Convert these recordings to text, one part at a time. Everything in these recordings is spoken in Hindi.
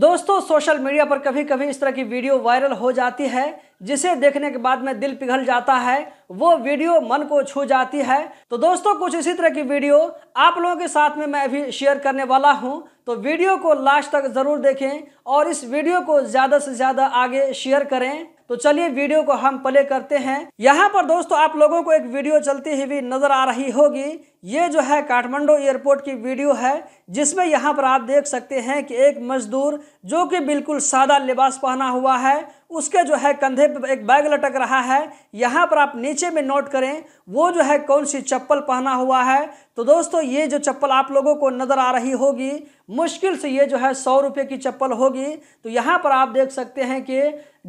दोस्तों सोशल मीडिया पर कभी कभी इस तरह की वीडियो वायरल हो जाती है जिसे देखने के बाद में दिल पिघल जाता है वो वीडियो मन को छू जाती है तो दोस्तों कुछ इसी तरह की वीडियो आप लोगों के साथ में मैं भी शेयर करने वाला हूँ तो वीडियो को लास्ट तक ज़रूर देखें और इस वीडियो को ज़्यादा से ज़्यादा आगे शेयर करें तो चलिए वीडियो को हम प्ले करते हैं यहाँ पर दोस्तों आप लोगों को एक वीडियो चलती हुई नज़र आ रही होगी ये जो है काठमांडू एयरपोर्ट की वीडियो है जिसमें यहाँ पर आप देख सकते हैं कि एक मजदूर जो कि बिल्कुल सादा लिबास पहना हुआ है उसके जो है कंधे पर एक बैग लटक रहा है यहाँ पर आप नीचे में नोट करें वो जो है कौन सी चप्पल पहना हुआ है तो दोस्तों ये जो चप्पल आप लोगों को नज़र आ रही होगी मुश्किल से ये जो है सौ रुपये की चप्पल होगी तो यहाँ पर आप देख सकते हैं कि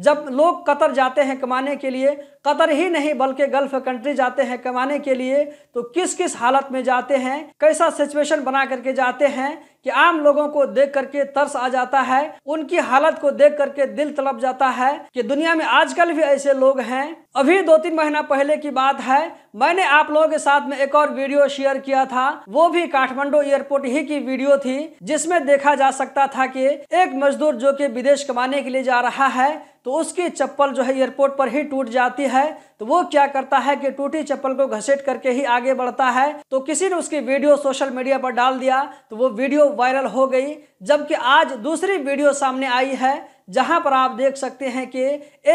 जब लोग कतर जाते हैं कमाने के लिए कतर ही नहीं बल्कि गल्फ़ कंट्री जाते हैं कमाने के लिए तो किस किस हालत हालत में जाते हैं कैसा सिचुएशन बना करके जाते हैं कि आम लोगों को देख करके तरस आ जाता है उनकी हालत को देख करके दिल तलब जाता है कि दुनिया में आजकल भी ऐसे लोग हैं अभी दो तीन महीना पहले की बात है मैंने आप लोगों के साथ में एक और वीडियो शेयर किया था वो भी काठमांडू एयरपोर्ट ही की वीडियो थी जिसमें देखा जा सकता था कि एक मजदूर जो कि विदेश कमाने के लिए जा रहा है तो उसकी चप्पल जो है एयरपोर्ट पर ही टूट जाती है तो वो क्या करता है कि टूटी चप्पल को घसीट करके ही आगे बढ़ता है तो किसी ने उसकी वीडियो सोशल मीडिया पर डाल दिया तो वो वीडियो वायरल हो गई जबकि आज दूसरी वीडियो सामने आई है जहां पर आप देख सकते हैं कि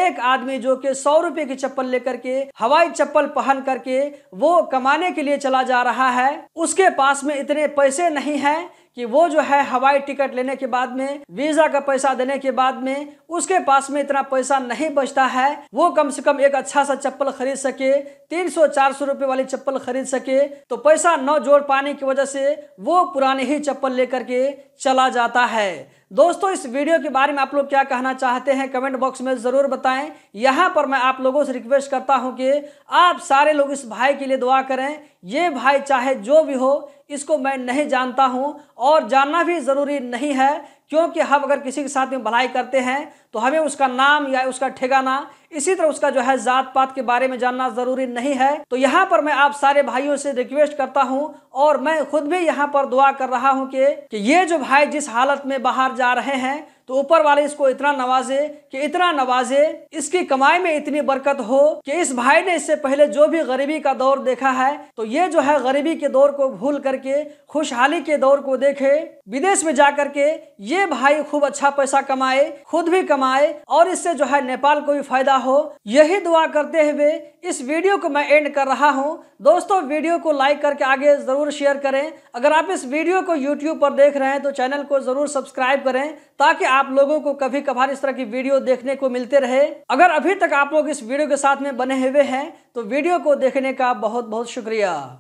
एक आदमी जो कि सौ रुपए की चप्पल लेकर के हवाई चप्पल पहन करके वो कमाने के लिए चला जा रहा है उसके पास में इतने पैसे नहीं है कि वो जो है हवाई टिकट लेने के बाद में वीजा का पैसा देने के बाद में उसके पास में इतना पैसा नहीं बचता है वो कम से कम एक अच्छा सा चप्पल खरीद सके तीन सौ चार सौ रुपए वाली चप्पल खरीद सके तो पैसा न जोड़ पाने की वजह से वो पुराने ही चप्पल लेकर के चला जाता है दोस्तों इस वीडियो के बारे में आप लोग क्या कहना चाहते हैं कमेंट बॉक्स में ज़रूर बताएं यहाँ पर मैं आप लोगों से रिक्वेस्ट करता हूँ कि आप सारे लोग इस भाई के लिए दुआ करें ये भाई चाहे जो भी हो इसको मैं नहीं जानता हूँ और जानना भी ज़रूरी नहीं है क्योंकि हम अगर किसी के साथ में भलाई करते हैं तो हमें उसका नाम या उसका ठिकाना इसी तरह उसका जो है जात पात के बारे में जानना ज़रूरी नहीं है तो यहाँ पर मैं आप सारे भाइयों से रिक्वेस्ट करता हूँ और मैं खुद भी यहाँ पर दुआ कर रहा हूँ कि, कि ये जो भाई जिस हालत में बाहर जा रहे हैं तो ऊपर वाले इसको इतना नवाजे कि इतना नवाजे इसकी कमाई में इतनी बरकत हो कि इस भाई ने इससे पहले जो भी गरीबी का दौर देखा है तो ये जो है गरीबी के दौर को भूल करके खुशहाली के दौर को देखे विदेश में जा करके ये भाई खूब अच्छा पैसा कमाए खुद भी कमाए और इससे जो है नेपाल को भी फायदा हो यही दुआ करते हुए इस वीडियो को मैं एंड कर रहा हूँ दोस्तों वीडियो को लाइक करके आगे ज़रूर शेयर करें अगर आप इस वीडियो को यूट्यूब पर देख रहे हैं तो चैनल को ज़रूर सब्सक्राइब करें ताकि आप लोगों को कभी कभार इस तरह की वीडियो देखने को मिलते रहे अगर अभी तक आप लोग इस वीडियो के साथ में बने हुए हैं तो वीडियो को देखने का बहुत बहुत शुक्रिया